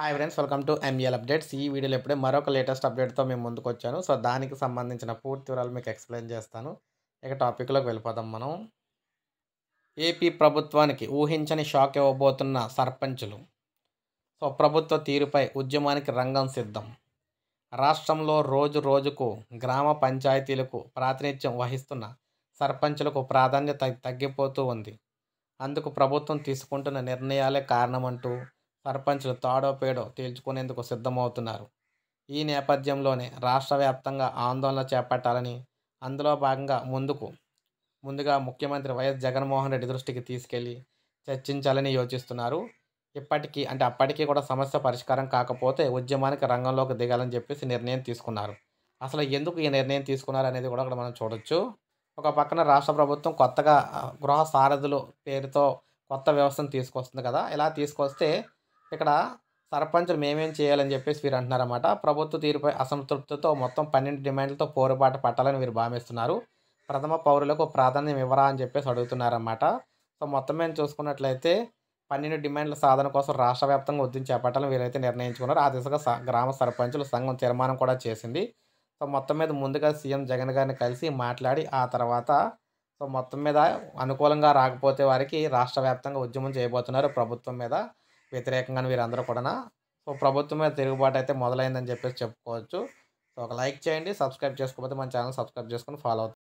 hi friends welcome to ML updates ఈ వీడియోలో ఇప్పుడే మరొక లేటెస్ట్ అప్డేట్తో మేము ముందుకు వచ్చాను సో దానికి సంబంధించిన పూర్తి వివరాలు మీకు ఎక్స్ప్లెయిన్ చేస్తాను ఇక టాపిక్లోకి వెళ్ళిపోదాం మనం ఏపీ ప్రభుత్వానికి ఊహించని షాక్ ఇవ్వబోతున్న సర్పంచులు సో ప్రభుత్వ తీరుపై ఉద్యమానికి రంగం సిద్ధం రాష్ట్రంలో రోజు రోజుకు గ్రామ పంచాయతీలకు ప్రాతినిధ్యం వహిస్తున్న సర్పంచులకు ప్రాధాన్యత తగ్గిపోతూ ఉంది అందుకు ప్రభుత్వం తీసుకుంటున్న నిర్ణయాలే కారణమంటూ సర్పంచ్లు తాడో పేడో తేల్చుకునేందుకు సిద్ధమవుతున్నారు ఈ నేపథ్యంలోనే రాష్ట్ర వ్యాప్తంగా ఆందోళన చేపట్టాలని అందులో భాగంగా ముందుకు ముందుగా ముఖ్యమంత్రి వైఎస్ జగన్మోహన్ రెడ్డి దృష్టికి తీసుకెళ్లి చర్చించాలని యోచిస్తున్నారు ఇప్పటికీ అంటే అప్పటికీ కూడా సమస్య పరిష్కారం కాకపోతే ఉద్యమానికి రంగంలోకి దిగాలని చెప్పేసి నిర్ణయం తీసుకున్నారు అసలు ఎందుకు ఈ నిర్ణయం తీసుకున్నారు అనేది కూడా అక్కడ మనం చూడొచ్చు ఒక పక్కన రాష్ట్ర ప్రభుత్వం కొత్తగా గృహ సారథులు పేరుతో కొత్త వ్యవస్థను తీసుకొస్తుంది కదా ఇలా తీసుకొస్తే ఇక్కడ సర్పంచులు మేమేం చేయాలని చెప్పేసి వీరు అంటున్నారన్నమాట ప్రభుత్వ తీరుపై అసంతృప్తితో మొత్తం పన్నెండు డిమాండ్లతో పోరుబాటు పట్టాలని వీరు భావిస్తున్నారు ప్రథమ పౌరులకు ప్రాధాన్యం ఇవ్వరా అని చెప్పేసి అడుగుతున్నారన్నమాట సో మొత్తం మేము చూసుకున్నట్లయితే పన్నెండు డిమాండ్ల సాధన కోసం రాష్ట్ర వ్యాప్తంగా ఉద్యమం చేపట్టాలని వీరైతే నిర్ణయించుకున్నారు ఆ దిశగా గ్రామ సర్పంచులు సంఘం తీర్మానం కూడా చేసింది సో మొత్తం మీద ముందుగా సీఎం జగన్ గారిని కలిసి మాట్లాడి ఆ తర్వాత సో మొత్తం మీద అనుకూలంగా రాకపోతే వారికి రాష్ట్ర వ్యాప్తంగా ఉద్యమం చేయబోతున్నారు ప్రభుత్వం మీద వ్యతిరేకంగా వీరందరూ కూడా సో ప్రభుత్వం మీద తిరుగుబాటు అయితే మొదలైందని చెప్పేసి చెప్పుకోవచ్చు సో ఒక లైక్ చేయండి సబ్స్క్రైబ్ చేసుకోకపోతే మన ఛానల్ సబ్స్క్రైబ్ చేసుకొని ఫాలో అవుతాం